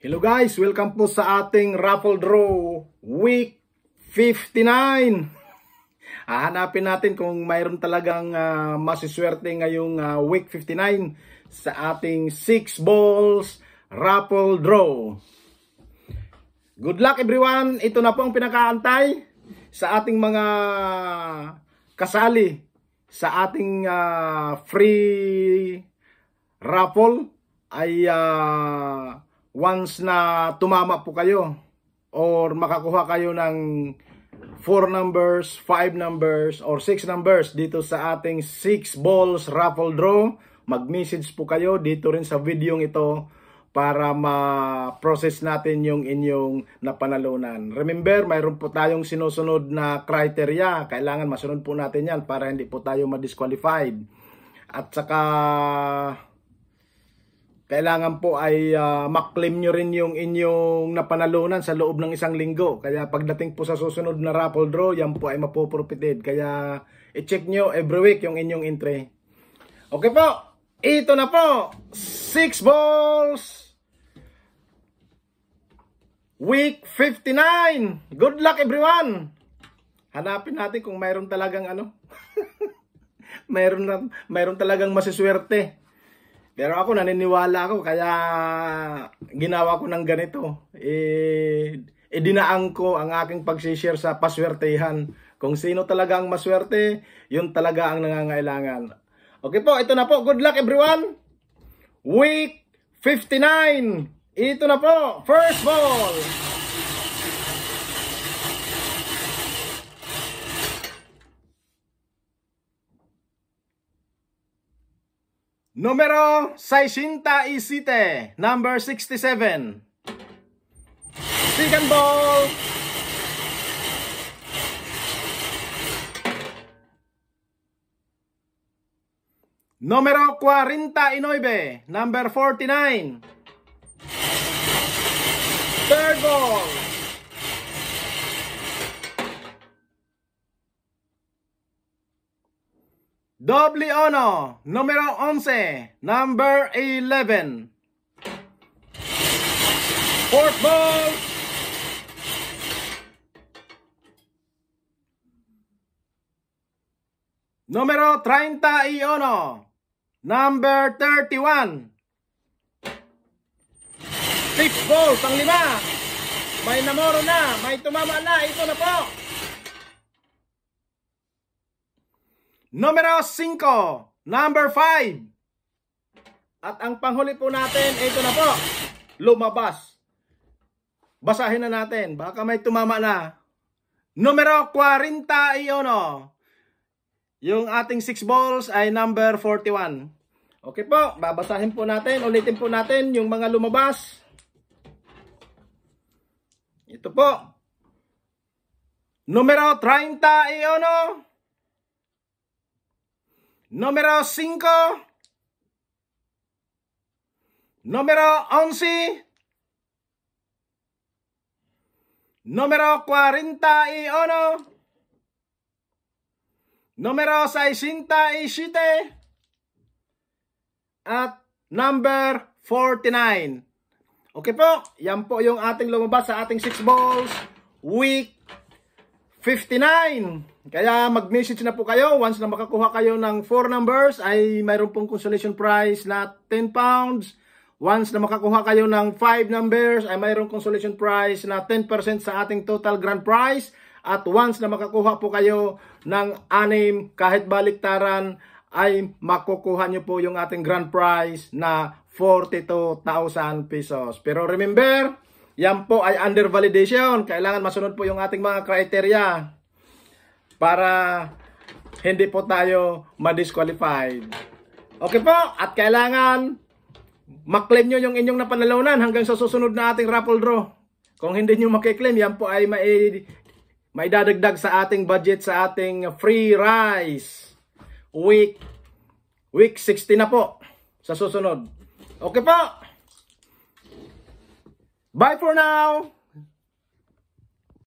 Hello guys, welcome po sa ating raffle draw week 59. Hahanapin natin kung mayroon talagang uh, masiswerte ngayong uh, week 59 sa ating 6 balls raffle draw. Good luck everyone. Ito na po ang pinakaantay sa ating mga kasali sa ating uh, free raffle ay uh, once na tumama po kayo or makakuha kayo ng 4 numbers, 5 numbers, or 6 numbers dito sa ating 6 balls raffle draw. Mag-message po kayo dito rin sa video ito para ma-process natin yung inyong napanalunan. Remember, mayroon po tayong sinusunod na criteria. Kailangan masunod po natin yan para hindi po tayo ma-disqualified. At saka kailangan po ay uh, ah, maklaim nyo rin yung inyong napanalunan sa loob ng isang linggo. Kaya pagdating po sa susunod na raffle draw, yan po ay mapoprofited. Kaya i-check nyo every week yung inyong entry. Okay po, ito na po, 6 balls, week 59. Good luck everyone! Hanapin natin kung mayroon talagang ano, mayroon, na, mayroon talagang masiswerte pero ako naniniwala ako kaya ginawa ko ng ganito. Eh, eh dinaan ko ang aking pagsishare sa paswertehan. Kung sino talaga ang maswerte, yun talaga ang nangangailangan. Okay po, ito na po. Good luck everyone! Week 59! Ito na po, first ball! Numero 67, number 67. Second ball. Numero 49, number 49. Third ball. Doble Ono, numero 11, number 11. Fourth ball. Numero 31, number 31. Fifth ball, panglima. May namoro na, may tumama na, ito na po. Numero 5. Number 5. At ang panghuli po natin, ito na po. Lumabas. Basahin na natin. Baka may tumama na. Numero 41. Yung ating 6 balls ay number 41. Okay po, babasahin po natin. Ulitin po natin yung mga lumabas. Ito po. Numero 30 eh ano? Numero 5. Numero 11. Numero 41. Numero 67. At number 49. Okay po, yan po yung ating lumabas sa ating 6 balls week 59. Kaya mag-message na po kayo. Once na makakuha kayo ng 4 numbers, ay mayroon pong consolation prize na 10 pounds. Once na makakuha kayo ng 5 numbers, ay mayroon consolation prize na 10% sa ating total grand prize. At once na makakuha po kayo ng 6, kahit baliktaran, ay makukuha nyo po yung ating grand prize na 42,000 pesos. Pero remember, yan po ay under validation. Kailangan masunod po yung ating mga criteria para hindi po tayo ma-disqualified. Okay po, at kailangan maklaim nyo yung inyong napanalunan hanggang sa susunod na ating raffle draw. Kung hindi nyo makiklaim, yan po ay may, may dadagdag sa ating budget sa ating free rice. Week, week 60 na po sa susunod. Okay po! Bye for now!